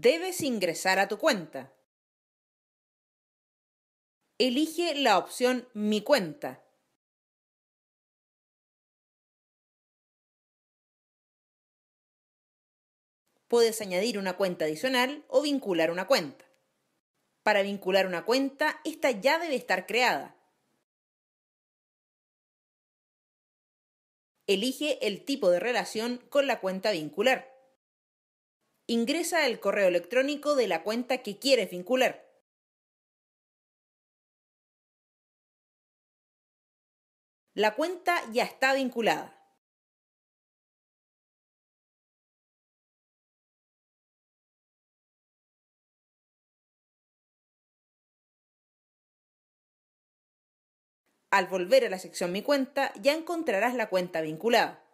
debes ingresar a tu cuenta. Elige la opción Mi cuenta. Puedes añadir una cuenta adicional o vincular una cuenta. Para vincular una cuenta, esta ya debe estar creada. Elige el tipo de relación con la cuenta vincular ingresa el correo electrónico de la cuenta que quieres vincular. La cuenta ya está vinculada. Al volver a la sección Mi cuenta, ya encontrarás la cuenta vinculada.